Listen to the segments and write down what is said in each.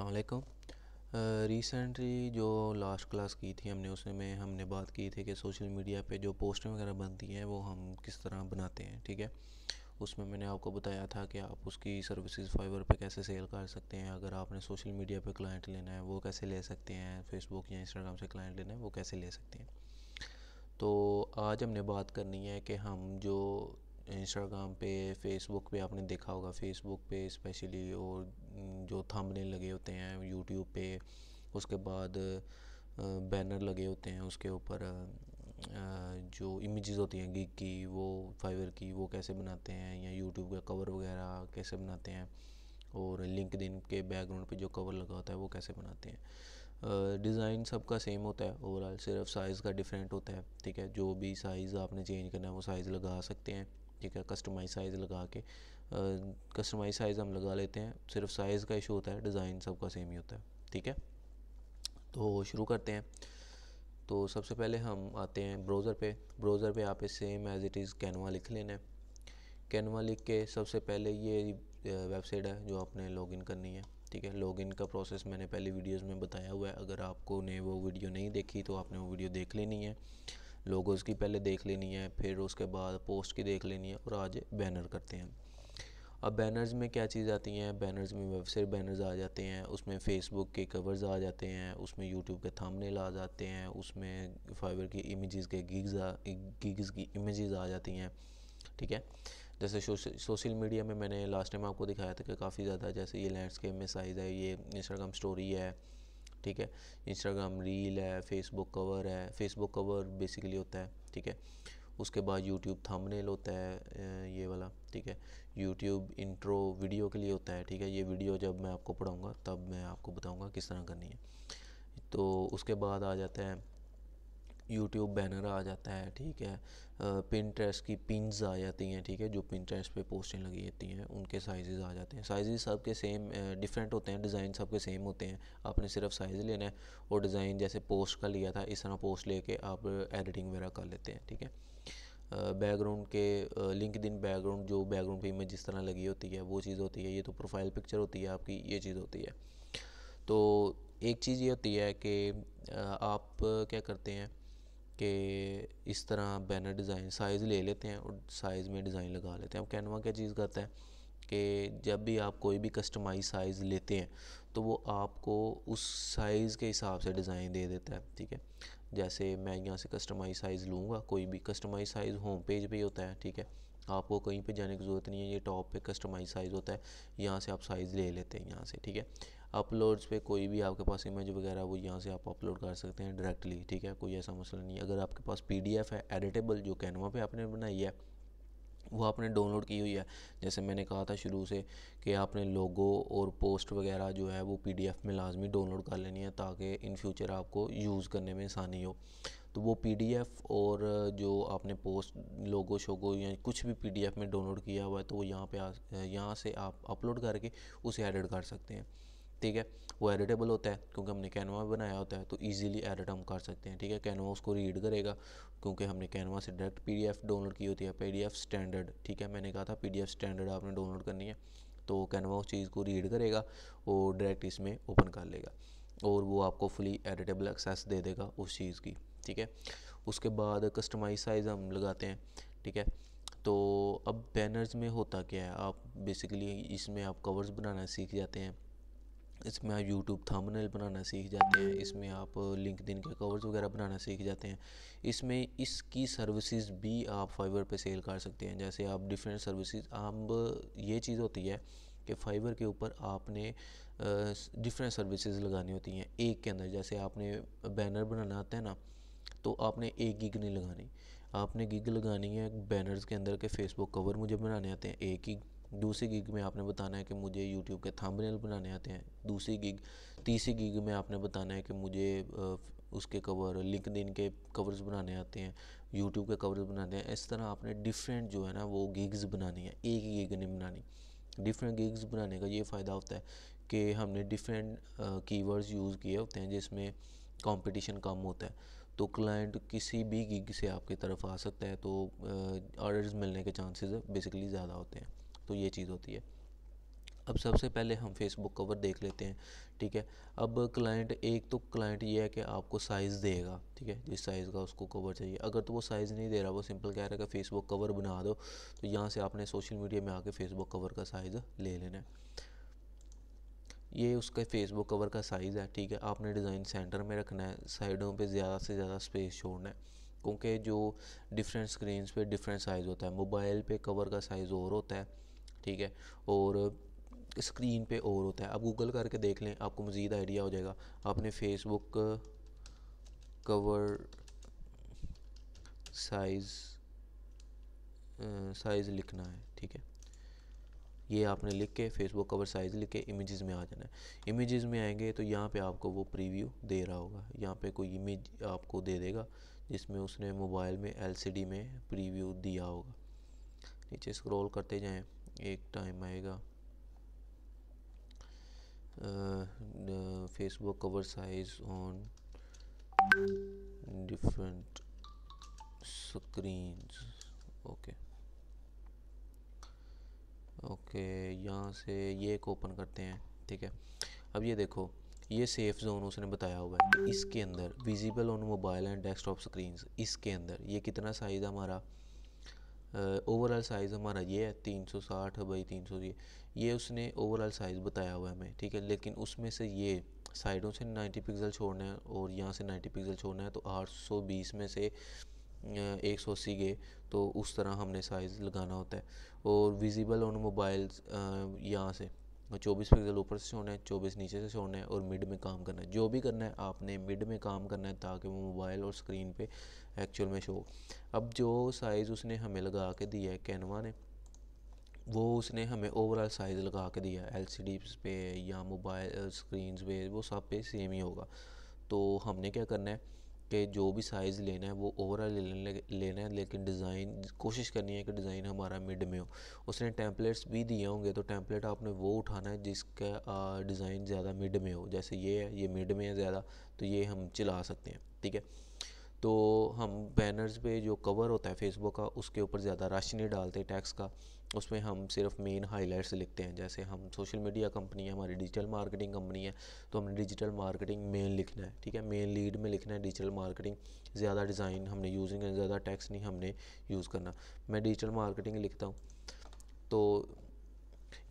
अलैक्म recently जो last class की थी हमने उसमें हमने बात की थी कि सोशल मीडिया पे जो पोस्ट वगैरह बनती हैं वो हम किस तरह बनाते हैं ठीक है उसमें मैंने आपको बताया था कि आप उसकी सर्विसेज फाइबर पे कैसे सेल कर सकते हैं अगर आपने सोशल मीडिया पे क्लाइंट लेना है वो कैसे ले सकते हैं फेसबुक या इंस्टाग्राम से क्लाइंट लेना है वो कैसे ले सकते हैं तो आज हमने बात करनी है कि हम जो इंस्टाग्राम पे फेसबुक पे आपने देखा होगा फेसबुक पे स्पेशली और जो थंबनेल लगे होते हैं यूट्यूब पे उसके बाद बैनर लगे होते हैं उसके ऊपर जो इमेजेस होती हैं गिग की वो फाइवर की वो कैसे बनाते हैं या यूट्यूब का कवर वगैरह कैसे बनाते हैं और दिन के बैकग्राउंड पे जो कवर लगा होता है वो कैसे बनाते हैं डिज़ाइन सबका सेम होता है ओवरऑल सिर्फ साइज़ का डिफरेंट होता है ठीक है जो भी साइज़ आपने चेंज करना है वो साइज़ लगा सकते हैं ठीक है कस्टमाइज साइज़ लगा के कस्टमाइज साइज़ हम लगा लेते हैं सिर्फ साइज़ का इशू होता है डिज़ाइन सबका सेम ही होता है ठीक है तो शुरू करते हैं तो सबसे पहले हम आते हैं ब्राउज़र पे ब्राउज़र पे आप same as it is Canva लिख लेना है कैनवा लिख के सबसे पहले ये वेबसाइट है जो आपने लॉगिन करनी है ठीक है लॉगिन का प्रोसेस मैंने पहले वीडियोस में बताया हुआ है अगर आपको ने वो वीडियो नहीं देखी तो आपने वो वीडियो देख लेनी है लोगोज़ की पहले देख लेनी है फिर उसके बाद पोस्ट की देख लेनी है और आज बैनर करते हैं अब बैनर्स में क्या चीज़ आती हैं बैनर्स में वेबसाइट बैनर्स आ जाते हैं उसमें फेसबुक के कवर्स आ जाते हैं उसमें यूट्यूब के थामने आ जाते हैं उसमें फाइबर की इमेजेस के गिग्स गिग्स की इमेजेस आ जाती हैं ठीक है जैसे सोशल मीडिया में मैंने लास्ट टाइम आपको दिखाया था कि काफ़ी ज़्यादा जैसे ये लैंडस्केप में साइज़ है ये इंस्टाग्राम स्टोरी है ठीक है इंस्टाग्राम रील है फेसबुक कवर है फेसबुक कवर बेसिकली होता है ठीक है उसके बाद यूट्यूब थंबनेल होता है ये वाला ठीक है यूट्यूब इंट्रो वीडियो के लिए होता है ठीक है ये वीडियो जब मैं आपको पढ़ाऊँगा तब मैं आपको बताऊँगा किस तरह करनी है तो उसके बाद आ जाता है यूट्यूब बैनर आ जाता है ठीक है पिनट्रेस्ट की पिनज आ जाती हैं ठीक है जो पिनट्रेस्ट पे पोस्टें लगी होती हैं उनके साइज़ आ जाते हैं सब सबके सेम डिफरेंट होते हैं डिज़ाइन सबके सेम होते हैं आपने सिर्फ साइज़ लेना है और डिज़ाइन जैसे पोस्ट का लिया था इस तरह पोस्ट लेके आप एडिटिंग वगैरह कर लेते हैं ठीक है बैकग्राउंड के लिंक दिन बैकग्राउंड जो बैकग्राउंड पे इमेज जिस तरह लगी होती है वो चीज़ होती है ये तो प्रोफाइल पिक्चर होती है आपकी ये चीज़ होती है तो एक चीज़ ये होती है कि आप क्या करते हैं कि इस तरह बैनर डिज़ाइन साइज़ ले लेते हैं और साइज़ में डिज़ाइन लगा लेते हैं अब कैनवा क्या चीज़ करता है कि जब भी आप कोई भी कस्टमाइज साइज़ लेते हैं तो वो आपको उस साइज़ के हिसाब से डिज़ाइन दे देता है ठीक है जैसे मैं यहाँ से कस्टमाइज साइज़ लूँगा कोई भी कस्टमाइज साइज़ होम पेज ही होता है ठीक है आपको कहीं पे जाने की ज़रूरत नहीं है ये टॉप पे कस्टमाइज साइज़ होता है यहाँ से आप साइज़ ले लेते हैं यहाँ से ठीक है अपलोड्स पे कोई भी आपके पास इमेज वगैरह वो यहाँ से आप अपलोड कर सकते हैं डायरेक्टली ठीक है कोई ऐसा मसला नहीं अगर आपके पास पी है एडिटेबल जो कैनवा पे आपने बनाई है वो आपने डाउनलोड की हुई है जैसे मैंने कहा था शुरू से कि आपने लोगो और पोस्ट वगैरह जो है वो पीडीएफ में लाजमी डाउनलोड कर लेनी है ताकि इन फ्यूचर आपको यूज़ करने में आसानी हो तो वो पीडीएफ और जो आपने पोस्ट लोगो शोगो या कुछ भी पीडीएफ में डाउनलोड किया हुआ है तो वो यहाँ पे यहाँ से आप अपलोड करके उसे एडिट कर सकते हैं ठीक है वो एडिटेबल होता है क्योंकि हमने कैनवा बनाया होता है तो ईजिली एडिट हम कर सकते हैं ठीक है कैनवा उसको रीड करेगा क्योंकि हमने कैनवा से डायरेक्ट पीडीएफ डाउनलोड की होती है पीडीएफ स्टैंडर्ड ठीक है मैंने कहा था पीडीएफ स्टैंडर्ड आपने डाउनलोड करनी है तो कैनवा उस चीज़ को रीड करेगा और डायरेक्ट इसमें ओपन कर लेगा और वो आपको फुली एडिटेबल एक्सेस दे देगा उस चीज़ की ठीक है उसके बाद कस्टमाइज साइज़ हम लगाते हैं ठीक है तो अब बैनर्स में होता क्या है आप बेसिकली इसमें आप कवर्स बनाना सीख जाते हैं इसमें आप यूट्यूब थंबनेल बनाना सीख जाते हैं इसमें आप लिंक दिन के कवर्स वगैरह बनाना सीख जाते हैं इसमें इसकी सर्विसेज भी आप फाइबर पे सेल कर सकते हैं जैसे आप डिफरेंट सर्विसेज आप ये चीज़ होती है कि फाइबर के ऊपर आपने डिफरेंट सर्विसेज लगानी होती हैं एक के अंदर जैसे आपने बैनर बनाना आता है ना तो आपने एक गिग नहीं लगानी आपने गिग लगानी है बैनर्स के अंदर के फेसबुक कवर मुझे बनाने आते हैं एक गिग दूसरी गिग में आपने बताना है कि मुझे यूट्यूब के थंबनेल बनाने आते हैं दूसरी गिग तीसरी गिग में आपने बताना है कि मुझे उसके कवर दिन के कवर्स बनाने आते हैं यूट्यूब के कवर्स बनाने हैं इस तरह आपने डिफरेंट जो है ना वो गिग्स बनानी है एक ही गिग नहीं बनानी डिफरेंट गिग्स बनाने का ये फ़ायदा होता है कि हमने डिफरेंट कीवर्ड्स यूज़ किए होते हैं जिसमें कंपटीशन कम होता है तो क्लाइंट किसी भी गिग से आपकी तरफ आ सकता है तो ऑर्डर्स मिलने के चांसेस बेसिकली ज़्यादा होते हैं तो ये चीज़ होती है अब सबसे पहले हम फेसबुक कवर देख लेते हैं ठीक है अब क्लाइंट एक तो क्लाइंट ये है कि आपको साइज़ देगा ठीक है जिस साइज़ का उसको कवर चाहिए अगर तो वो साइज़ नहीं दे रहा वो सिंपल कह रहा है कि फेसबुक कवर बना दो तो यहाँ से आपने सोशल मीडिया में आके फेसबुक कवर का साइज़ ले लेना है ये उसका फेसबुक कवर का साइज़ है ठीक है आपने डिज़ाइन सेंटर में रखना है साइडों पर ज़्यादा से ज़्यादा स्पेस छोड़ना है क्योंकि जो डिफरेंट स्क्रीन पर डिफरेंट साइज़ होता है मोबाइल पर कवर का साइज़ और होता है ठीक है और स्क्रीन पे और होता है आप गूगल करके देख लें आपको मज़ीद आइडिया हो जाएगा आपने फेसबुक कवर साइज़ साइज़ लिखना है ठीक है ये आपने लिख के फेसबुक कवर साइज़ लिख के इमेजेस में आ जाना है इमेजेस में आएंगे तो यहाँ पे आपको वो प्रीव्यू दे रहा होगा यहाँ पे कोई इमेज आपको दे देगा जिसमें उसने मोबाइल में एलसीडी में प्रीव्यू दिया होगा नीचे स्क्रॉल करते जाएं एक टाइम आएगा Facebook cover size on different screens okay okay यहाँ से ये एक ओपन करते हैं ठीक है अब ये देखो ये सेफ जोन उसने बताया हुआ है कि इसके अंदर visible on mobile and desktop screen इसके अंदर ये कितना साइज़ है हमारा ओवरऑल साइज़ हमारा ये है तीन सौ साठ बाई तीन सौ ये ये उसने ओवरऑल साइज़ बताया हुआ है हमें ठीक है लेकिन उसमें से ये साइडों से 90 पिक्सल छोड़ना है और यहाँ से 90 पिक्सल छोड़ना है तो 820 में से एक सौ अस्सी गए तो उस तरह हमने साइज़ लगाना होता है और विजिबल ऑन मोबाइल यहाँ से चौबीस पिक्सल ऊपर से छोड़ना है चौबीस नीचे से छोड़ना है और मिड में काम करना है जो भी करना है आपने मिड में काम करना है ताकि वो मोबाइल और स्क्रीन पे एक्चुअल में शो अब जो साइज़ उसने हमें लगा के दिया है कैनवा ने वो उसने हमें ओवरऑल साइज़ लगा के दिया है एल पे या मोबाइल स्क्रीन पे वो सब पे सेम ही होगा तो हमने क्या करना है के जो भी साइज़ लेना है वो ओवरऑल ले, लेना है लेकिन डिज़ाइन कोशिश करनी है कि डिज़ाइन हमारा मिड में हो उसने टैंपलेट्स भी दिए होंगे तो टैंपलेट आपने वो उठाना है जिसका डिज़ाइन ज़्यादा मिड में हो जैसे ये है ये मिड में है ज़्यादा तो ये हम चला सकते हैं ठीक है तो हम बैनर्स पे जो कवर होता है फेसबुक का उसके ऊपर ज़्यादा रश नहीं डालते टैक्स का उसमें हम सिर्फ मेन हाईलाइट्स लिखते हैं जैसे हम सोशल मीडिया कंपनी है हमारी डिजिटल मार्केटिंग कंपनी है तो हमने डिजिटल मार्केटिंग मेन लिखना है ठीक है मेन लीड में लिखना है डिजिटल मार्केटिंग ज़्यादा डिज़ाइन हमने यूज़ नहीं करना ज़्यादा टैक्स नहीं हमने यूज़ करना मैं डिजिटल मार्केटिंग लिखता हूँ तो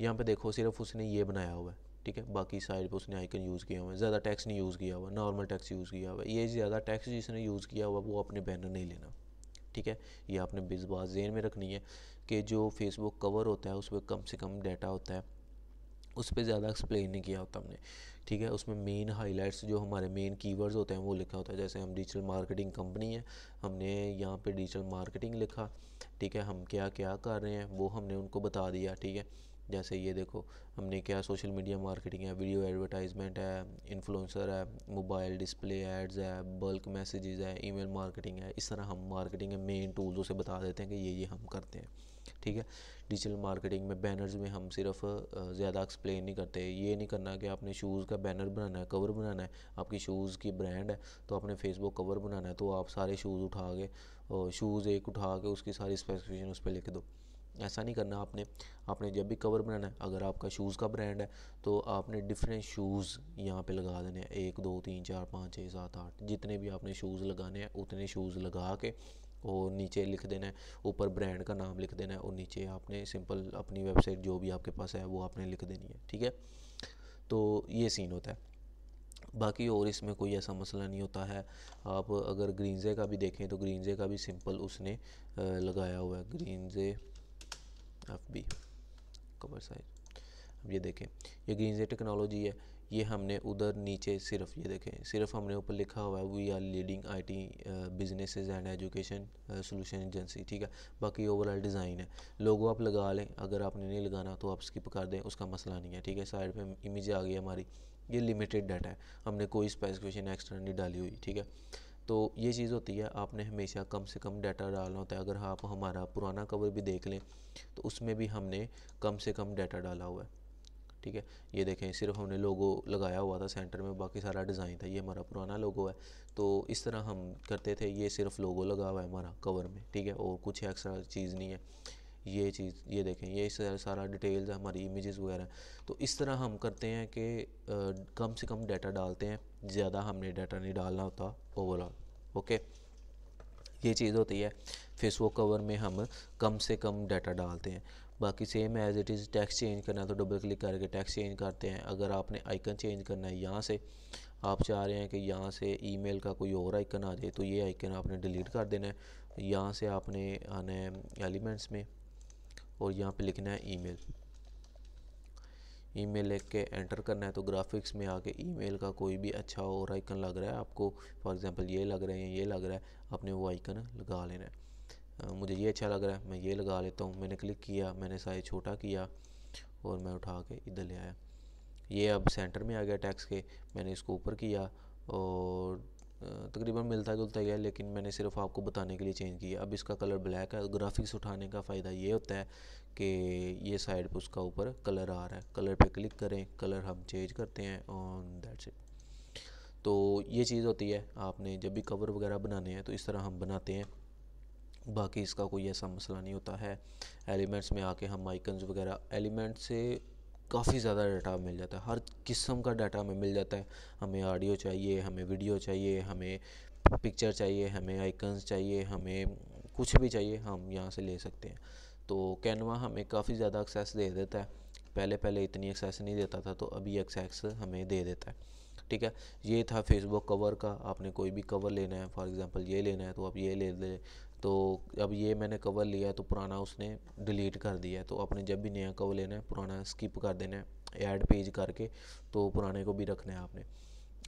यहाँ पर देखो सिर्फ उसने ये बनाया हुआ है ठीक है बाकी साइड पर उसने आइकन यूज़ किया हुआ है ज़्यादा टैक्स नहीं यूज़ किया हुआ नॉर्मल टैक्स यूज़ किया हुआ ये ज़्यादा टैक्स जिसने यूज़ किया हुआ वो अपने बैनर नहीं लेना ठीक है ये आपने बिज बात जेन में रखनी है कि जो फेसबुक कवर होता है उस पर कम से कम डाटा होता है उस पर ज़्यादा एक्सप्लेन नहीं किया होता हमने ठीक है उसमें मेन हाइलाइट्स जो हमारे मेन कीवर्ड्स होते हैं वो लिखा होता है जैसे हम डिजिटल मार्केटिंग कंपनी है हमने यहाँ पे डिजिटल मार्केटिंग लिखा ठीक है हम क्या क्या कर रहे हैं वो हमने उनको बता दिया ठीक है जैसे ये देखो हमने क्या सोशल मीडिया मार्केटिंग है वीडियो एडवर्टाइजमेंट है इन्फ्लुएंसर है मोबाइल डिस्प्ले एड्स है बल्क मैसेजेस है ईमेल मार्केटिंग है इस तरह हम मार्केटिंग है मेन टूल्स उसे बता देते हैं कि ये ये हम करते हैं ठीक है डिजिटल मार्केटिंग में बैनर्स में हम सिर्फ ज़्यादा एक्सप्लेन नहीं करते ये नहीं करना कि आपने शूज़ का बैनर बनाना है कवर बनाना है आपकी शूज़ की ब्रांड है तो आपने फेसबुक कवर बनाना है तो आप सारे शूज़ उठा के शूज़ एक उठा के उसकी सारी स्पेसिफिकेशन उस पर लिख दो ऐसा नहीं करना आपने आपने जब भी कवर बनाना है अगर आपका शूज़ का ब्रांड है तो आपने डिफरेंट शूज़ यहाँ पे लगा देने हैं एक दो तीन चार पाँच छः सात आठ जितने भी आपने शूज़ लगाने हैं उतने शूज़ लगा के और नीचे लिख देना है ऊपर ब्रांड का नाम लिख देना है और नीचे आपने सिंपल अपनी वेबसाइट जो भी आपके पास है वो आपने लिख देनी है ठीक है तो ये सीन होता है बाकी और इसमें कोई ऐसा मसला नहीं होता है आप अगर ग्रीनजे का भी देखें तो ग्रीनजे का भी सिंपल उसने लगाया हुआ है ग्रीनजे ऑफ बी कवर साइज अब ये देखें ये ग्रीन टेक्नोलॉजी है ये हमने उधर नीचे सिर्फ ये देखें सिर्फ हमने ऊपर लिखा हुआ है we are leading IT businesses and education solution agency ठीक है बाकी ओवरऑल डिज़ाइन है लोगो आप लगा लें अगर आपने नहीं लगाना तो आप स्किप कर दें उसका मसला नहीं है ठीक है साइड पे इमेज आ गई हमारी ये लिमिटेड डाटा है हमने कोई स्पेसिफिकेशन एक्स्ट्रा नहीं डाली हुई ठीक है तो ये चीज़ होती है आपने हमेशा कम से कम डाटा डालना होता है अगर हाँ, आप हमारा पुराना कवर भी देख लें तो उसमें भी हमने कम से कम डाटा डाला हुआ है ठीक है ये देखें सिर्फ हमने लोगो लगाया हुआ था सेंटर में बाकी सारा डिज़ाइन था ये हमारा पुराना लोगो है तो इस तरह हम करते थे ये सिर्फ लोगो लगा हुआ है हमारा कवर में ठीक है और कुछ एक्स्ट्रा चीज़ नहीं है ये चीज़ ये देखें ये सारा डिटेल्स हमारी इमेजेस वगैरह तो इस तरह हम करते हैं कि कम से कम डाटा डालते हैं ज़्यादा हमने डाटा नहीं डालना होता ओवरऑल ओके ये चीज़ होती है फेसबुक कवर में हम कम से कम डाटा डालते हैं बाकी same as it is text change करना है तो डबल क्लिक करके टैक्स चेंज करते हैं अगर आपने आइकन चेंज करना है यहाँ से आप चाह रहे हैं कि यहाँ से ईमेल का कोई और आइकन आ जाए तो ये आइकन आपने डिलीट कर देना है यहाँ से आपने आना है एलिमेंट्स में और यहाँ पे लिखना है ईमेल ईमेल लिख के एंटर करना है तो ग्राफिक्स में आके ईमेल का कोई भी अच्छा और आइकन लग रहा है आपको फॉर एग्जांपल ये लग रहा है ये लग रहा है आपने वो आइकन लगा लेना है आ, मुझे ये अच्छा लग रहा है मैं ये लगा लेता हूँ मैंने क्लिक किया मैंने साइज छोटा किया और मैं उठा के इधर ले आया ये अब सेंटर में आ गया टैक्स के मैंने इसको ऊपर किया और तकरीबन मिलता जुलता ही है लेकिन मैंने सिर्फ आपको बताने के लिए चेंज किया अब इसका कलर ब्लैक है ग्राफिक्स उठाने का फ़ायदा ये होता है कि ये साइड पर उसका ऊपर कलर आ रहा है कलर पे क्लिक करें कलर हम चेंज करते हैं ऑन दैट्स इट तो ये चीज़ होती है आपने जब भी कवर वगैरह बनाने हैं तो इस तरह हम बनाते हैं बाकी इसका कोई ऐसा मसला नहीं होता है एलिमेंट्स में आके हम आइकन्स वगैरह एलिमेंट से काफ़ी ज़्यादा डाटा मिल जाता है हर किस्म का डाटा हमें मिल जाता है हमें ऑडियो चाहिए हमें वीडियो चाहिए हमें पिक्चर चाहिए हमें आइकन्स चाहिए हमें कुछ भी चाहिए हम यहाँ से ले सकते हैं तो कैनवा हमें काफ़ी ज़्यादा एक्सेस दे देता है पहले पहले इतनी एक्सेस नहीं देता था तो अभी एक्सेस हमें दे देता है ठीक है ये था फेसबुक कवर का आपने कोई भी कवर लेना है फॉर एग्जांपल ये लेना है तो आप ये ले ले तो अब ये मैंने कवर लिया तो पुराना उसने डिलीट कर दिया तो आपने जब भी नया कवर लेना है पुराना स्किप कर देना है ऐड पेज करके तो पुराने को भी रखना है आपने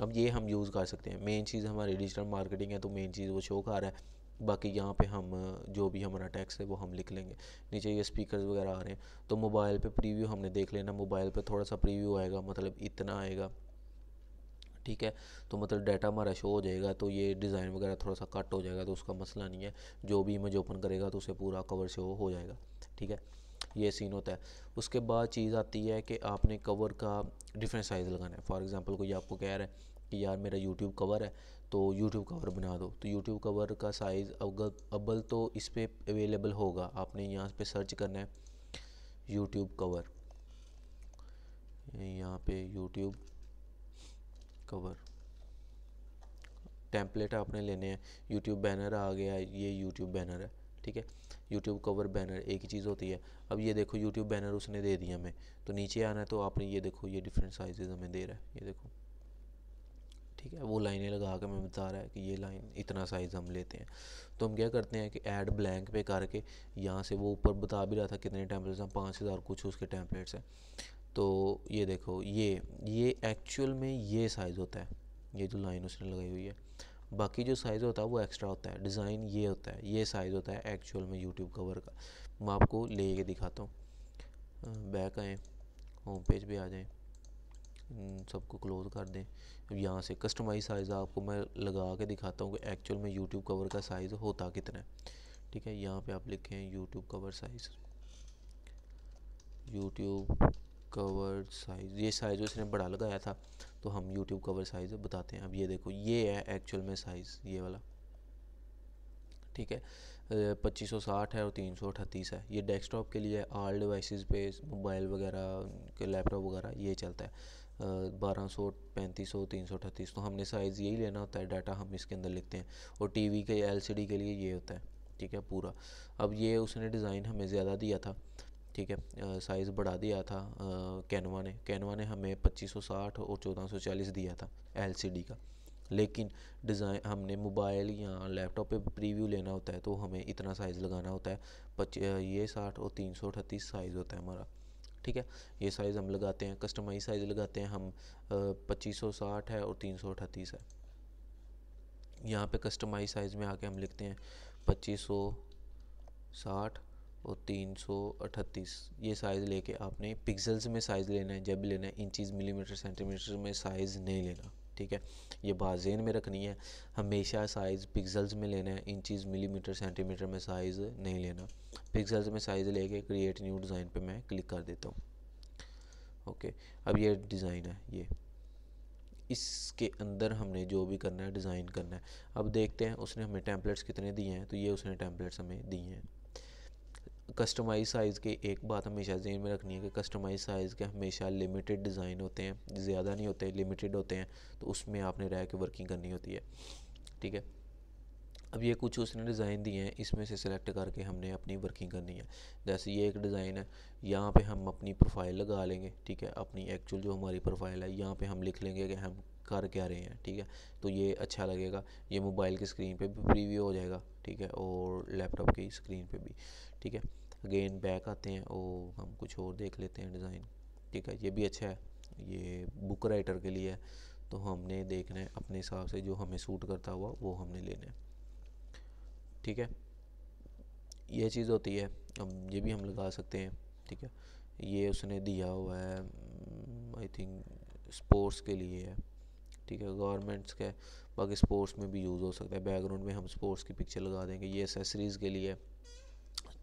अब ये हम यूज़ कर सकते हैं मेन चीज़ हमारी डिजिटल मार्केटिंग है तो मेन चीज़ वो शो कर रहा है बाकी यहाँ पे हम जो भी हमारा टैक्स है वो हम लिख लेंगे नीचे ये स्पीकर्स वगैरह आ रहे हैं तो मोबाइल पे प्रीव्यू हमने देख लेना मोबाइल पे थोड़ा सा प्रीव्यू आएगा मतलब इतना आएगा ठीक है तो मतलब डाटा हमारा शो हो जाएगा तो ये डिज़ाइन वगैरह थोड़ा सा कट हो जाएगा तो उसका मसला नहीं है जो भी इमेज ओपन करेगा तो उसे पूरा कवर शो हो जाएगा ठीक है ये सीन होता है उसके बाद चीज़ आती है कि आपने कवर का डिफरेंट साइज़ लगाना है फॉर एग्ज़ाम्पल कोई आपको कह रहा है कि यार मेरा यूट्यूब कवर है तो यूट्यूब कवर बना दो तो यूट्यूब कवर का साइज़ अगर अब्बल तो इस पर अवेलेबल होगा आपने यहाँ पे सर्च करना है यूट्यूब कवर यहाँ पे यूट्यूब कवर टेम्पलेट आपने लेने हैं यूट्यूब बैनर आ गया ये यूट्यूब बैनर है ठीक है यूट्यूब कवर बैनर एक ही चीज़ होती है अब ये देखो यूट्यूब बैनर उसने दे दिया हमें तो नीचे आना है तो आपने ये देखो ये डिफरेंट साइजेज हमें दे रहा है ये देखो ठीक है वो लाइनें लगा के हमें बता रहा है कि ये लाइन इतना साइज़ हम लेते हैं तो हम क्या करते हैं कि ऐड ब्लैंक पे करके यहाँ से वो ऊपर बता भी रहा था कितने टैंपलेट्स हैं पाँच हज़ार कुछ उसके टैंपलेट्स हैं तो ये देखो ये ये एक्चुअल में ये साइज़ होता है ये जो लाइन उसने लगाई हुई है बाकी जो साइज़ होता है वो एक्स्ट्रा होता है डिज़ाइन ये होता है ये साइज़ होता है एक्चुअल में यूट्यूब कवर का मैं आपको ले के दिखाता हूँ बैक आएँ होम पेज भी आ जाएँ सबको क्लोज कर दें यहाँ से कस्टमाइज साइज़ आपको मैं लगा के दिखाता हूँ कि एक्चुअल में यूट्यूब कवर का साइज़ होता कितना है ठीक है यहाँ पे आप लिखें YouTube cover size YouTube cover size ये साइज़ इसने बड़ा लगाया था तो हम यूट्यूब कवर साइज़ बताते हैं अब ये देखो ये है एक्चुअल में साइज़ ये वाला ठीक है पच्चीस सौ साठ है और तीन सौ अठतीस है ये डेस्कटॉप के लिए आल डिवाइसेस पे मोबाइल वगैरह के लैपटॉप वगैरह ये चलता है बारह सौ पैंतीस सौ तीन सौ अठतीस तो हमने साइज़ यही लेना होता है डाटा हम इसके अंदर लिखते हैं और टीवी के एलसीडी के लिए ये होता है ठीक है पूरा अब ये उसने डिज़ाइन हमें ज़्यादा दिया था ठीक है साइज़ बढ़ा दिया था कैनवा ने कैनवा ने हमें 2560 और 1440 दिया था एलसीडी का लेकिन डिज़ाइन हमने मोबाइल या लैपटॉप पे प्रीव्यू लेना होता है तो हमें इतना साइज़ लगाना होता है ये साठ और तीन सौ अठतीस साइज़ होता है हमारा ठीक है ये साइज़ हम लगाते हैं कस्टमाइज साइज़ लगाते हैं हम पच्चीस सौ साठ है और तीन सौ अठतीस है यहाँ पे कस्टमाइज साइज़ में आके हम लिखते हैं पच्चीस सौ साठ और तीन सौ अठतीस ये साइज़ लेके आपने पिक्सल्स में साइज़ लेना है जब भी लेना है इंचज़ मिलीमीटर सेंटीमीटर में साइज़ नहीं लेना ठीक है ये बात जेन में रखनी है हमेशा साइज़ पिक्सल्स में लेना है इंचज़ मिलीमीटर सेंटीमीटर में साइज़ नहीं लेना पिक्सल्स में साइज़ लेके क्रिएट न्यू डिज़ाइन पे मैं क्लिक कर देता हूँ ओके अब ये डिज़ाइन है ये इसके अंदर हमने जो भी करना है डिज़ाइन करना है अब देखते हैं उसने हमें टैंपलेट्स कितने दिए हैं तो ये उसने टैंपलेट्स हमें दिए हैं कस्टमाइज साइज़ के एक बात हमेशा जहन में रखनी है कि कस्टमाइज साइज़ के हमेशा लिमिटेड डिज़ाइन होते हैं ज़्यादा नहीं होते लिमिटेड होते हैं तो उसमें आपने रह के वर्किंग करनी होती है ठीक है अब ये कुछ उसने डिज़ाइन दिए हैं इसमें से सिलेक्ट करके हमने अपनी वर्किंग करनी है जैसे ये एक डिज़ाइन है यहाँ पे हम अपनी प्रोफाइल लगा लेंगे ठीक है अपनी एक्चुअल जो हमारी प्रोफाइल है यहाँ पे हम लिख लेंगे कि हम कर क्या रहे हैं ठीक है तो ये अच्छा लगेगा ये मोबाइल की स्क्रीन पे भी प्रीव्यू हो जाएगा ठीक है और लैपटॉप की स्क्रीन पे भी ठीक है अगेन बैक आते हैं ओ हम कुछ और देख लेते हैं डिज़ाइन ठीक है ये भी अच्छा है ये बुक राइटर के लिए है तो हमने देखना है अपने हिसाब से जो हमें सूट करता हुआ वो हमने लेना है ठीक है ये चीज़ होती है हम ये भी हम लगा सकते हैं ठीक है ये उसने दिया हुआ है आई थिंक स्पोर्ट्स के लिए है ठीक है गवर्नमेंट्स का बाकी स्पोर्ट्स में भी यूज़ हो सकता है बैकग्राउंड में हम स्पोर्ट्स की पिक्चर लगा देंगे ये एसेसरीज़ के लिए है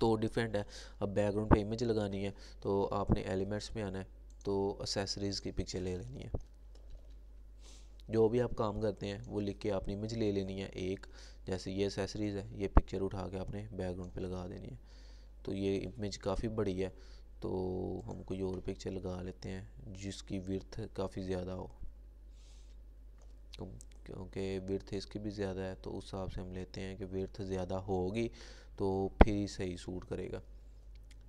तो डिफरेंट है अब बैकग्राउंड पे इमेज लगानी है तो आपने एलिमेंट्स में आना है तो असेसरीज की पिक्चर ले लेनी है जो भी आप काम करते हैं वो लिख के आपने इमेज ले लेनी है एक जैसे ये असेसरीज है ये पिक्चर उठा के आपने बैकग्राउंड पे लगा देनी है तो ये इमेज काफ़ी बड़ी है तो हम कोई और पिक्चर लगा लेते हैं जिसकी विर्थ काफ़ी ज़्यादा हो तो क्योंकि विर्थ इसकी भी ज़्यादा है तो उस हिसाब से हम लेते हैं कि विर्थ ज़्यादा होगी तो फिर ही सही सूट करेगा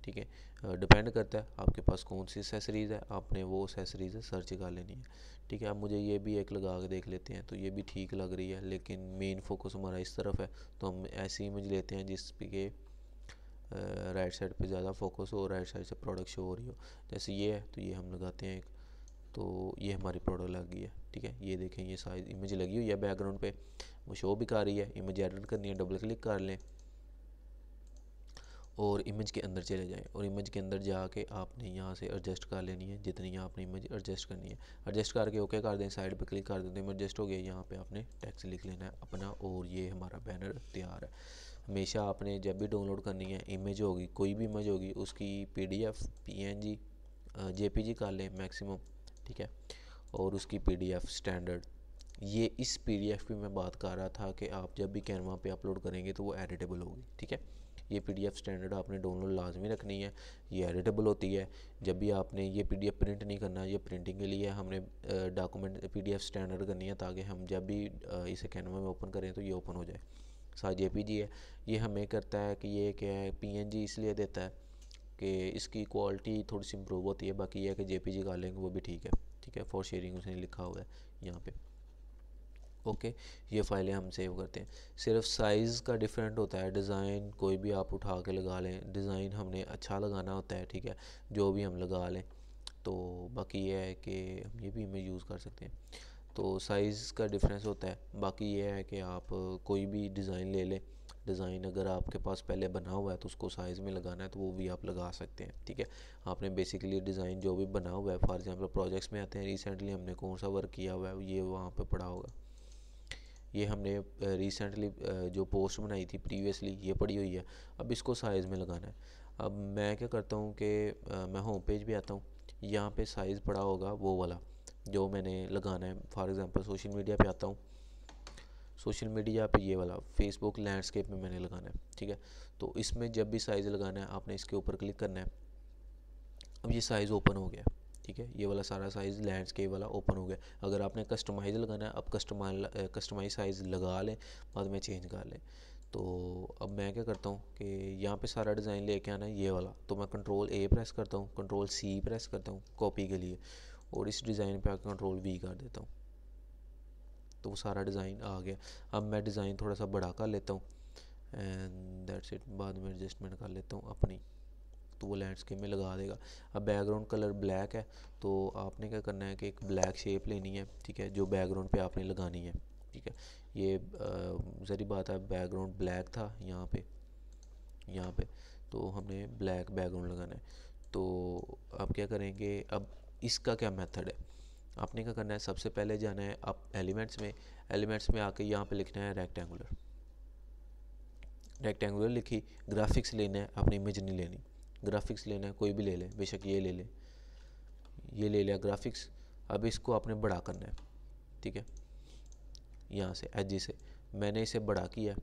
ठीक है डिपेंड करता है आपके पास कौन सी एसेसरीज़ है आपने वो एसेसरीज़ सर्च कर लेनी है ठीक है अब मुझे ये भी एक लगा के देख लेते हैं तो ये भी ठीक लग रही है लेकिन मेन फोकस हमारा इस तरफ है तो हम ऐसी इमेज लेते हैं जिस के राइट साइड पे ज़्यादा फोकस हो राइट साइड से प्रोडक्ट शो हो रही हो जैसे ये है तो ये हम लगाते हैं एक तो ये हमारी प्रोडक्ट लग गई है ठीक है ये देखें ये साइज इमेज लगी हुई है बैकग्राउंड पे वो शो भी कर रही है इमेज एडिट करनी है डबल क्लिक कर लें और इमेज के अंदर चले जाएं और इमेज के अंदर जाके आपने यहाँ से एडजस्ट कर लेनी है जितनी आपने इमेज एडजस्ट करनी है एडजस्ट करके ओके कर दें साइड पर क्लिक कर देते हैं एडजस्ट हो गया यहाँ पर आपने टैक्स लिख लेना है अपना और ये हमारा बैनर तैयार है हमेशा आपने जब भी डाउनलोड करनी है इमेज होगी कोई भी इमेज होगी उसकी P D F P N G J P G कर लें मैक्सिमम ठीक है और उसकी पीडीएफ स्टैंडर्ड ये इस पीडीएफ की मैं बात कर रहा था कि आप जब भी कैनवा पे अपलोड करेंगे तो वो एडिटेबल होगी ठीक है ये पीडीएफ स्टैंडर्ड आपने डाउनलोड लाजमी रखनी है ये एडिटेबल होती है जब भी आपने ये पीडीएफ प्रिंट नहीं करना ये प्रिंटिंग के लिए हमने डॉक्यूमेंट पीडीएफ स्टैंडर्ड करनी है ताकि हम जब भी इसे कैनवा में ओपन करें तो ये ओपन हो जाए साथ जे है ये हमें करता है कि ये क्या है पी इसलिए देता है कि इसकी क्वालिटी थोड़ी सी इम्प्रूव होती है बाकी यह है कि जे पी जी का वो भी ठीक है ठीक है फॉर शेयरिंग उसने लिखा हुआ है यहाँ पे ओके ये फाइलें हम सेव करते हैं सिर्फ साइज़ का डिफरेंट होता है डिज़ाइन कोई भी आप उठा के लगा लें डिज़ाइन हमने अच्छा लगाना होता है ठीक है जो भी हम लगा लें तो बाकी ये है कि हम ये भी इमेज यूज़ कर सकते हैं तो साइज़ का डिफरेंस होता है बाकी ये है कि आप कोई भी डिज़ाइन ले लें डिज़ाइन अगर आपके पास पहले बना हुआ है तो उसको साइज़ में लगाना है तो वो भी आप लगा सकते हैं ठीक है आपने बेसिकली डिज़ाइन जो भी बना हुआ है फॉर एग्ज़ाम्पल प्रोजेक्ट्स में आते हैं रिसेंटली हमने कौन सा वर्क किया हुआ है ये वहाँ पर पढ़ा होगा ये हमने रिसेंटली जो पोस्ट बनाई थी प्रीवियसली ये पड़ी हुई है अब इसको साइज़ में लगाना है अब मैं क्या करता हूँ कि मैं होम पेज भी आता हूँ यहाँ पे साइज़ पड़ा होगा वो वाला जो मैंने लगाना है फॉर एग्ज़ाम्पल सोशल मीडिया पे आता हूँ सोशल मीडिया पे ये वाला फेसबुक लैंडस्केप में मैंने लगाना है ठीक है तो इसमें जब भी साइज़ लगाना है आपने इसके ऊपर क्लिक करना है अब ये साइज़ ओपन हो गया ठीक है ये वाला सारा साइज़ लैंडस्केप वाला ओपन हो गया अगर आपने कस्टमाइज लगाना है आप कस्टमाइज कस्टमाइज साइज़ लगा लें बाद में चेंज कर लें तो अब मैं क्या करता हूँ कि यहाँ पे सारा डिज़ाइन लेके आना है ये वाला तो मैं कंट्रोल ए प्रेस करता हूँ कंट्रोल सी प्रेस करता हूँ कॉपी के लिए और इस डिज़ाइन पे आकर कंट्रोल वी कर देता हूँ तो वो सारा डिज़ाइन आ गया अब मैं डिज़ाइन थोड़ा सा बढ़ा कर लेता हूँ एंड दैट्स इट बाद में एडजस्टमेंट कर लेता हूँ अपनी तो वो लैंडस्केप में लगा देगा अब बैकग्राउंड कलर ब्लैक है तो आपने क्या करना है कि एक ब्लैक शेप लेनी है ठीक है जो बैकग्राउंड पे आपने लगानी है ठीक है ये जरी बात है बैकग्राउंड ब्लैक था यहाँ पे यहाँ पे तो हमने ब्लैक बैकग्राउंड लगाना है तो आप क्या करेंगे अब इसका क्या मेथड है आपने क्या करना है सबसे पहले जाना है आप एलिमेंट्स में एलिमेंट्स में आके यहाँ पे लिखना है रेक्टेंगुलर रेक्टेंगुलर लिखी ग्राफिक्स लेना है अपनी इमेज नहीं लेनी ग्राफिक्स लेना है कोई भी ले लें बेशक ये ले लें ये ले लिया ग्राफिक्स अब इसको आपने बड़ा करना है ठीक है यहाँ से एजी से मैंने इसे बड़ा किया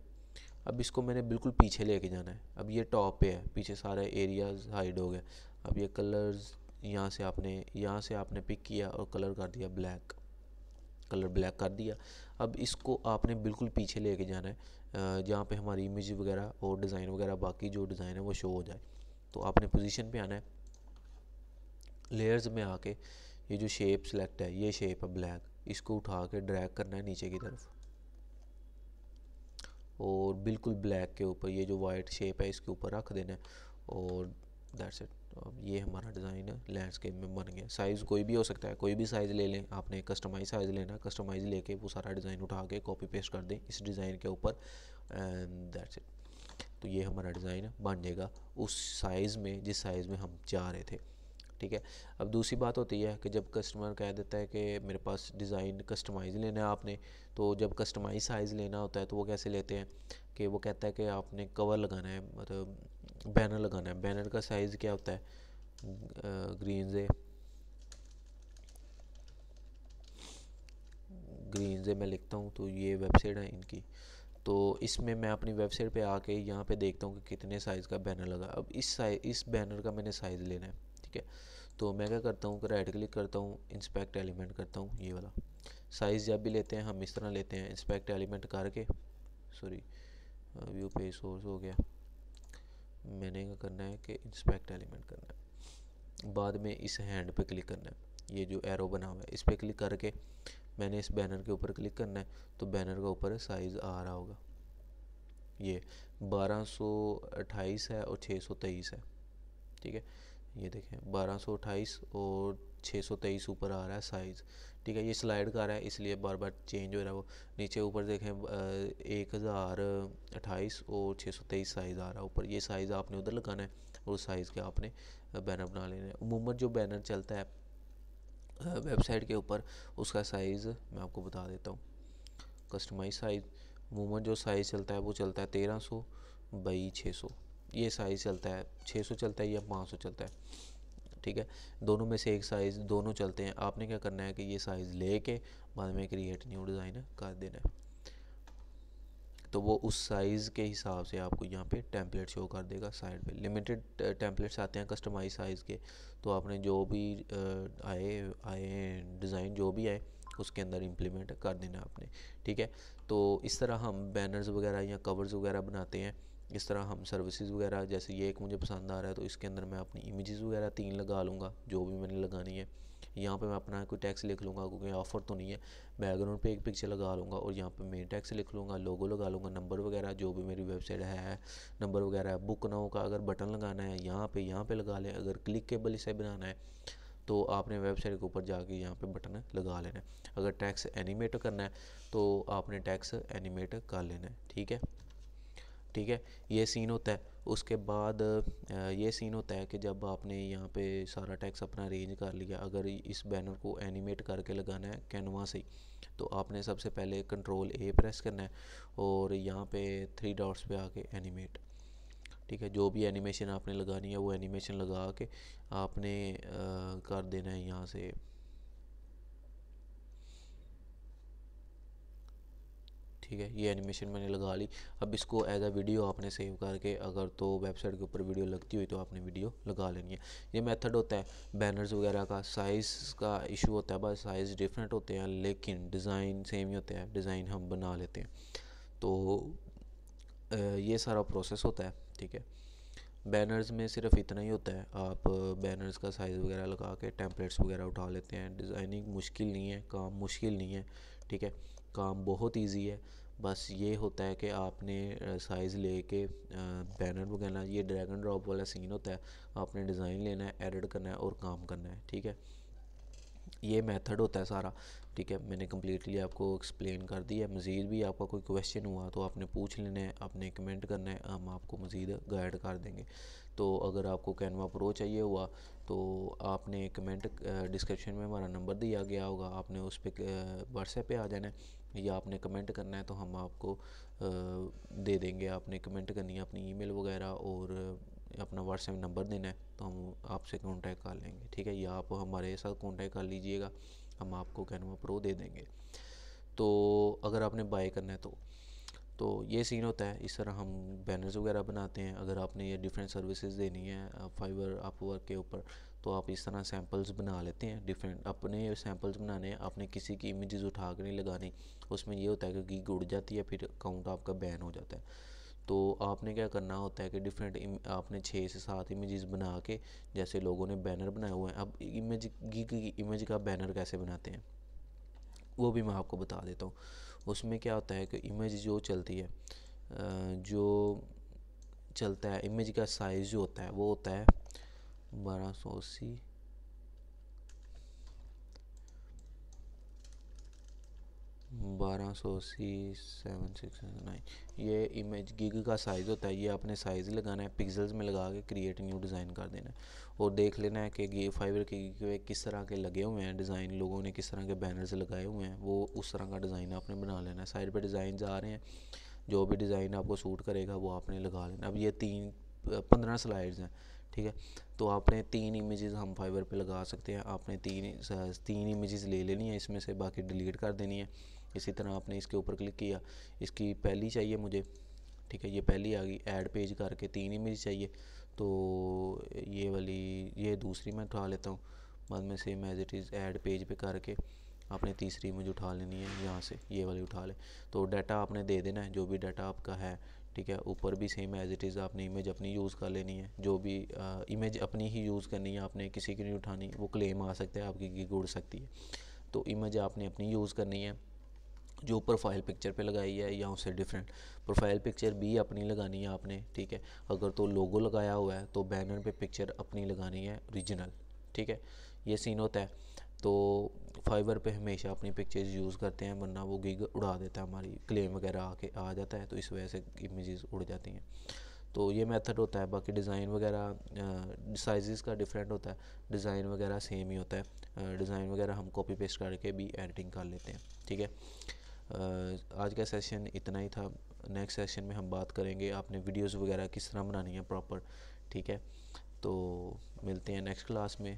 अब इसको मैंने बिल्कुल पीछे लेके जाना है अब ये टॉप पे है पीछे सारे एरियाज हाइड हो गया अब ये कलर्स यहाँ से आपने यहाँ से आपने पिक किया और कलर कर दिया ब्लैक कलर ब्लैक कर दिया अब इसको आपने बिल्कुल पीछे लेके जाना है जहाँ पे हमारी इमेज वगैरह और डिज़ाइन वगैरह बाकी जो डिज़ाइन है वो शो हो जाए तो आपने पोजीशन पे आना है लेयर्स में आके ये जो शेप सेलेक्ट है ये शेप है ब्लैक इसको उठा के ड्रैग करना है नीचे की तरफ और बिल्कुल ब्लैक के ऊपर ये जो वाइट शेप है इसके ऊपर रख देना है और दैट्स इट अब ये हमारा डिज़ाइन है लैंडस्केप में बन गया साइज़ कोई भी हो सकता है कोई भी साइज़ ले लें आपने कस्टमाइज साइज़ लेना कस्टमाइज लेके वो सारा डिज़ाइन उठा के कॉपी पेस्ट कर दें इस डिज़ाइन के ऊपर एंड दैट्स इट तो ये हमारा डिज़ाइन बन जाएगा उस साइज़ में जिस साइज़ में हम चाह रहे थे ठीक है अब दूसरी बात होती है कि जब कस्टमर कह देता है कि मेरे पास डिज़ाइन कस्टमाइज़ लेना है आपने तो जब कस्टमाइज साइज़ लेना होता है तो वो कैसे लेते हैं कि वो कहता है कि आपने कवर लगाना है मतलब बैनर लगाना है बैनर का साइज़ क्या होता है ग्रीन से ग्रीन से मैं लिखता हूँ तो ये वेबसाइट है इनकी तो इसमें मैं अपनी वेबसाइट पे आके यहाँ पे देखता हूँ कि कितने साइज़ का बैनर लगा अब इस साइज इस बैनर का मैंने साइज़ लेना है ठीक है तो मैं क्या करता हूँ राइट क्लिक करता हूँ इंस्पेक्ट एलिमेंट करता हूँ ये वाला साइज़ जब भी लेते हैं हम इस तरह लेते हैं इंस्पेक्ट एलिमेंट करके सॉरी व्यू पेज सोर्स हो गया मैंने क्या करना है कि इंस्पेक्ट एलिमेंट करना है बाद में इस हैंड पे क्लिक करना है ये जो एरो बना हुआ है इस पर क्लिक करके मैंने इस बैनर के ऊपर क्लिक करना है तो बैनर का ऊपर साइज़ आ रहा होगा ये अट्ठाईस है और तेईस है ठीक है ये देखें अट्ठाईस और छः सौ तेईस ऊपर आ रहा है साइज़ ठीक है ये स्लाइड का आ रहा है इसलिए बार बार चेंज हो रहा है वो नीचे ऊपर देखें एक हज़ार अट्ठाईस और छः सौ तेईस साइज़ आ रहा है ऊपर ये साइज़ आपने उधर लगाना है और उस साइज़ के आपने बैनर बना लेना है उमूमन जो बैनर चलता है वेबसाइट के ऊपर उसका साइज़ मैं आपको बता देता हूँ कस्टमाइज साइज़ उमूमन जो साइज़ चलता है वो चलता है तेरह सौ बाई छः सौ ये साइज़ चलता है छः सौ चलता है या पाँच सौ चलता है ठीक है दोनों में से एक साइज़ दोनों चलते हैं आपने क्या करना है कि ये साइज़ ले के बाद में क्रिएट न्यू डिज़ाइन कर देना है तो वो उस साइज़ के हिसाब से आपको यहाँ पे टैंपलेट शो कर देगा साइड पे लिमिटेड टैंपलेट्स uh, आते हैं कस्टमाइज साइज़ के तो आपने जो भी uh, आए आए डिज़ाइन जो भी आए उसके अंदर इम्प्लीमेंट कर देना आपने ठीक है तो इस तरह हम बैनर्स वगैरह या कवर्स वगैरह बनाते हैं इस तरह हम सर्विसेज वगैरह जैसे ये एक मुझे पसंद आ रहा है तो इसके अंदर मैं अपनी इमेजेस वगैरह तीन लगा लूँगा जो भी मैंने लगानी है यहाँ पे मैं अपना कोई टैक्स लिख लूँगा क्योंकि ऑफर तो नहीं है बैकग्राउंड पे एक पिक्चर लगा लूँगा और यहाँ पे मेन टैक्स लिख लूँगा लोगो लगा लूँगा नंबर वगैरह जो भी मेरी वेबसाइट है नंबर वगैरह है बुक ना होगा अगर बटन लगाना है यहाँ पर यहाँ पर लगा लें अगर क्लिकेबल इसे बनाना है तो आपने वेबसाइट के ऊपर जाके यहाँ पे बटन लगा लेना है अगर टैक्स एनिमेट करना है तो आपने टैक्स एनिमेट कर लेना है ठीक है ठीक है ये सीन होता है उसके बाद ये सीन होता है कि जब आपने यहाँ पे सारा टैक्स अपना अरेंज कर लिया अगर इस बैनर को एनिमेट करके लगाना है कैनवा से तो आपने सबसे पहले कंट्रोल ए प्रेस करना है और यहाँ पे थ्री डॉट्स पे आके एनिमेट ठीक है जो भी एनिमेशन आपने लगानी है वो एनिमेशन लगा के आपने आ, कर देना है यहाँ से ठीक है ये एनिमेशन मैंने लगा ली अब इसको एज अ वीडियो आपने सेव करके अगर तो वेबसाइट के ऊपर वीडियो लगती हुई तो आपने वीडियो लगा लेनी है ये मेथड होता है बैनर्स वगैरह का साइज़ का इशू होता है बस साइज़ डिफरेंट होते हैं लेकिन डिज़ाइन सेम ही होता है डिज़ाइन हम बना लेते हैं तो ये सारा प्रोसेस होता है ठीक है बैनर्स में सिर्फ इतना ही होता है आप बैनर्स का साइज़ वगैरह लगा के टेम्पलेट्स वगैरह उठा लेते हैं डिज़ाइनिंग मुश्किल नहीं है काम मुश्किल नहीं है ठीक है काम बहुत ईजी है बस ये होता है कि आपने साइज़ लेके बैनर वगैरह ये ड्रैगन ड्रॉप वाला सीन होता है आपने डिज़ाइन लेना है एडिट करना है और काम करना है ठीक है ये मेथड होता है सारा ठीक है मैंने कम्प्लीटली आपको एक्सप्लेन कर दिया है मज़ीद भी आपका कोई क्वेश्चन हुआ तो आपने पूछ लेना है आपने कमेंट करना है हम आपको मज़ीद गाइड कर देंगे तो अगर आपको कैनवा प्रो चाहिए हुआ तो आपने कमेंट डिस्क्रिप्शन में हमारा नंबर दिया गया होगा आपने उस पर व्हाट्सएप पे आ जाना है या आपने कमेंट करना है तो हम आपको दे देंगे आपने कमेंट करनी है अपनी ईमेल वगैरह और अपना व्हाट्सएप नंबर देना है तो हम आपसे कांटेक्ट कर लेंगे ठीक है या आप हमारे साथ कांटेक्ट कर लीजिएगा हम आपको कैनवा प्रो दे देंगे तो अगर आपने बाय करना है तो तो ये सीन होता है इस तरह हम बैनर्स वगैरह बनाते हैं अगर आपने ये डिफरेंट सर्विसेज देनी है फाइबर आप वर्क के ऊपर तो आप इस तरह सैंपल्स बना लेते हैं डिफरेंट अपने सैम्पल्स बनाने हैं आपने किसी की इमेजेस उठा कर नहीं लगानी उसमें ये होता है कि गिग उड़ जाती है फिर अकाउंट आपका बैन हो जाता है तो आपने क्या करना होता है कि डिफरेंट आपने छः से सात इमेजेस बना के जैसे लोगों ने बैनर बनाए हुए हैं अब इमेज की इमेज का बैनर कैसे बनाते हैं वो भी मैं आपको बता देता हूँ उसमें क्या होता है कि इमेज जो चलती है जो चलता है इमेज का साइज़ जो होता है वो होता है बारह सौ अस्सी बारह सौ अस्सी सेवन सिक्स नाइन ये इमेज गिग का साइज़ होता है ये आपने साइज़ लगाना है पिक्सल्स में लगा के क्रिएट न्यू डिज़ाइन कर देना है और देख लेना है कि फाइबर के किस तरह के लगे हुए हैं डिज़ाइन लोगों ने किस तरह के बैनर्स लगाए हुए हैं वो उस तरह का डिज़ाइन आपने बना लेना है साइड पर डिज़ाइन आ रहे हैं जो भी डिज़ाइन आपको सूट करेगा वो आपने लगा लेना अब ये तीन पंद्रह स्लाइड्स हैं ठीक है तो आपने तीन इमेजेस हम फाइबर पे लगा सकते हैं आपने तीन तीन इमेजेस ले लेनी है इसमें से बाकी डिलीट कर देनी है इसी तरह आपने इसके ऊपर क्लिक किया इसकी पहली चाहिए मुझे ठीक है ये पहली आ गई ऐड पेज करके तीन इमेज चाहिए तो ये वाली ये दूसरी मैं उठा लेता हूँ बाद में same as it is add page पे करके आपने तीसरी मुझे उठा लेनी है यहाँ से ये वाली उठा ले तो डाटा आपने दे देना है जो भी डाटा आपका है ठीक है ऊपर भी सेम एज इट इज़ आपने इमेज अपनी यूज़ कर लेनी है जो भी आ, इमेज अपनी ही यूज़ करनी है आपने किसी की नहीं उठानी वो क्लेम आ सकता है आपकी गिग उड़ सकती है तो इमेज आपने अपनी यूज़ करनी है जो प्रोफाइल पिक्चर पे लगाई है या उससे डिफरेंट प्रोफाइल पिक्चर भी अपनी लगानी है आपने ठीक है अगर तो लोगो लगाया हुआ है तो बैनर पे पिक्चर अपनी लगानी है ओरिजिनल ठीक है ये सीन होता है तो फाइबर पे हमेशा अपनी पिक्चर्स यूज़ करते हैं वरना वो गिग उड़ा देता है हमारी क्लेम वगैरह आके आ जाता है तो इस वजह से इमेज उड़ जाती हैं तो ये मेथड होता है बाकी डिज़ाइन वगैरह साइज़ का डिफरेंट होता है डिज़ाइन वगैरह सेम ही होता है डिज़ाइन वगैरह हम कॉपी पेस्ट करके भी एडिटिंग कर लेते हैं ठीक है आज का सेशन इतना ही था नेक्स्ट सेशन में हम बात करेंगे आपने वीडियोस वगैरह किस तरह बनानी है प्रॉपर ठीक है तो मिलते हैं नेक्स्ट क्लास में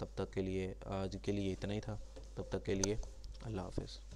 तब तक के लिए आज के लिए इतना ही था तब तक के लिए अल्लाह हाफिज़